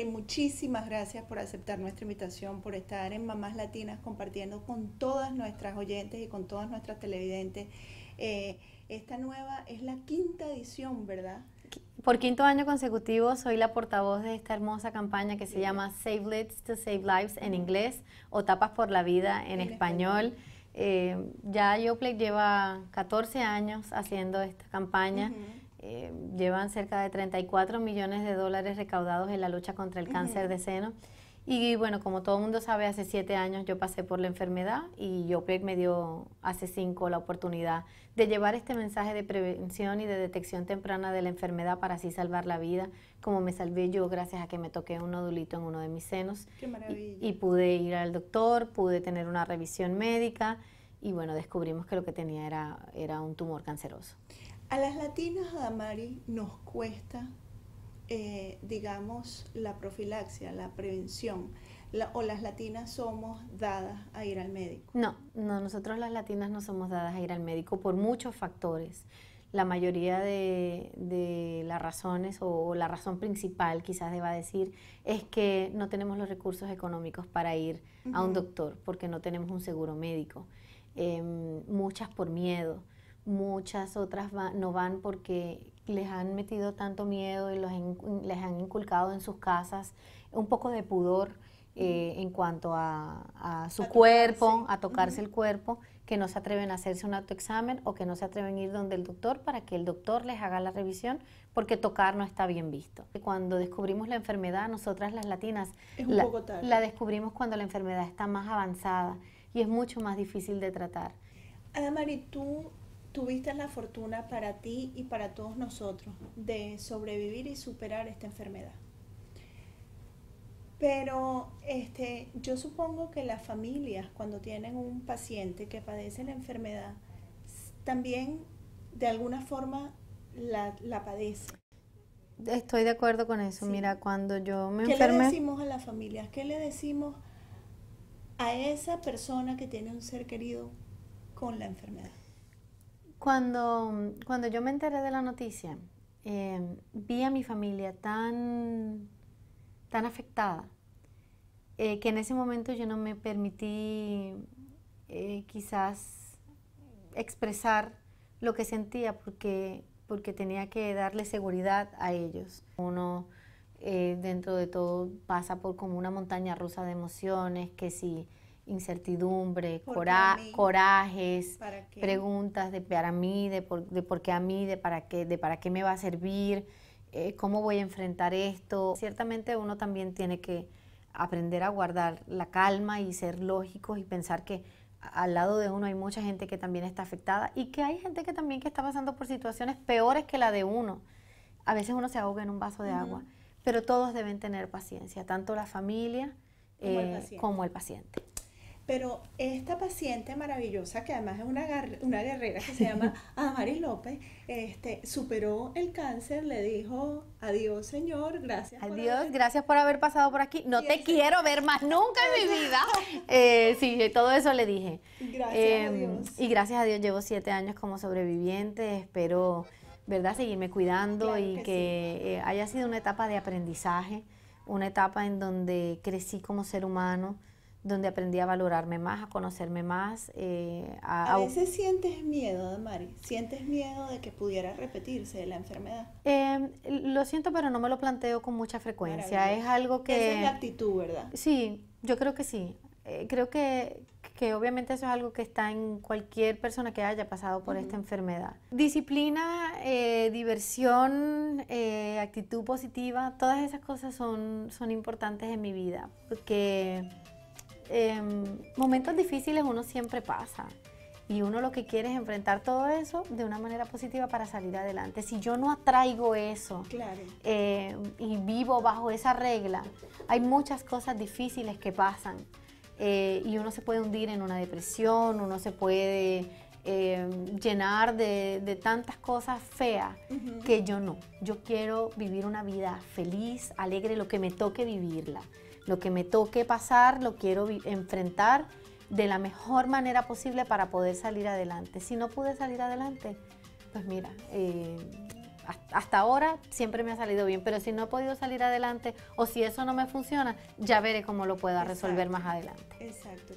y muchísimas gracias por aceptar nuestra invitación, por estar en Mamás Latinas compartiendo con todas nuestras oyentes y con todas nuestras televidentes. Eh, esta nueva es la quinta edición, ¿verdad? Por quinto año consecutivo soy la portavoz de esta hermosa campaña que se llama Save Lids to Save Lives en inglés o Tapas por la Vida en, español. Eh, ya Yoplay lleva 14 años haciendo esta campaña. Eh, llevan cerca de 34 millones de dólares recaudados en la lucha contra el cáncer de seno. Y bueno, como todo el mundo sabe, hace siete años yo pasé por la enfermedad y OPREC me dio hace cinco la oportunidad de llevar este mensaje de prevención y de detección temprana de la enfermedad para así salvar la vida, como me salvé yo gracias a que me toqué un nodulito en uno de mis senos. Qué maravilla. Y, pude ir al doctor, pude tener una revisión médica y bueno, descubrimos que lo que tenía era, era un tumor canceroso. A las latinas, Adamari, nos cuesta, eh, digamos, la profilaxia, la prevención. o las latinas somos dadas a ir al médico? No, no, nosotros las latinas no somos dadas a ir al médico por muchos factores. La mayoría de, las razones o, la razón principal quizás deba decir es que no tenemos los recursos económicos para ir a un doctor porque no tenemos un seguro médico. Em, muchas por miedo muchas otras no van porque les han metido tanto miedo y les han inculcado en sus casas un poco de pudor eh, en cuanto a, su cuerpo, a tocarse el cuerpo, que no se atreven a hacerse un autoexamen o que no se atreven a ir donde el doctor para que el doctor les haga la revisión, porque tocar no está bien visto. Cuando descubrimos la enfermedad, nosotras las latinas la, descubrimos cuando la enfermedad está más avanzada y es mucho más difícil de tratar. Ana tú tuviste la fortuna para ti y para todos nosotros de sobrevivir y superar esta enfermedad. Pero este, yo supongo que las familias cuando tienen un paciente que padece la enfermedad, también de alguna forma la, la padece. Estoy de acuerdo con eso. Mira, cuando yo me enfermé... ¿Qué le decimos a las familias? ¿Qué le decimos a esa persona que tiene un ser querido con la enfermedad? Cuando, cuando yo me enteré de la noticia, em, vi a mi familia tan, tan afectada eh, que en ese momento yo no me permití eh, quizás expresar lo que sentía porque, porque tenía que darle seguridad a ellos. Uno eh, dentro de todo pasa por como una montaña rusa de emociones, que si... Sí, incertidumbre, corajes, preguntas de para mí, de por, qué a mí, de para qué, de para qué me va a servir, eh, cómo voy a enfrentar esto. Ciertamente uno también tiene que aprender a guardar la calma y ser lógicos y pensar que al lado de uno hay mucha gente que también está afectada y que hay gente que también que está pasando por situaciones peores que la de uno. A veces uno se ahoga en un vaso de agua, pero todos deben tener paciencia, tanto la familia Como el eh, paciente. Pero esta paciente maravillosa, que además es una, una guerrera que se llama Amaris López, este, superó el cáncer, le dijo, adiós señor, gracias. Adiós, por gracias por haber pasado por aquí. No te quiero ver más nunca en mi vida. Eh, sí, eh, todo eso le dije. Gracias a em, Dios. Y gracias a Dios llevo siete años como sobreviviente, espero, ¿verdad?, seguirme cuidando y que, eh, haya sido una etapa de aprendizaje, una etapa en donde crecí como ser humano donde aprendí a valorarme más, a conocerme más. Eh, a, a, veces sientes miedo, Mari, sientes miedo de que pudiera repetirse la enfermedad. Em, lo siento, pero no me lo planteo con mucha frecuencia. Es algo que... Esa es la actitud, ¿verdad? Sí, yo creo que sí. Eh, creo que, que obviamente eso es algo que está en cualquier persona que haya pasado por esta enfermedad. Disciplina, eh, diversión, actitud positiva, todas esas cosas son, son importantes en mi vida, porque Em, momentos difíciles uno siempre pasa. Y uno lo que quiere es enfrentar todo eso de una manera positiva para salir adelante. Si yo no atraigo eso em, y vivo bajo esa regla, hay muchas cosas difíciles que pasan. Eh, y uno se puede hundir en una depresión, uno se puede Em, llenar de, tantas cosas feas que yo no. Yo quiero vivir una vida feliz, alegre, lo que me toque vivirla, lo que me toque pasar, lo quiero enfrentar de la mejor manera posible para poder salir adelante. Si no pude salir adelante, pues mira, em, hasta ahora siempre me ha salido bien, pero si no he podido salir adelante o si eso no me funciona, ya veré cómo lo pueda resolver más adelante. Exacto.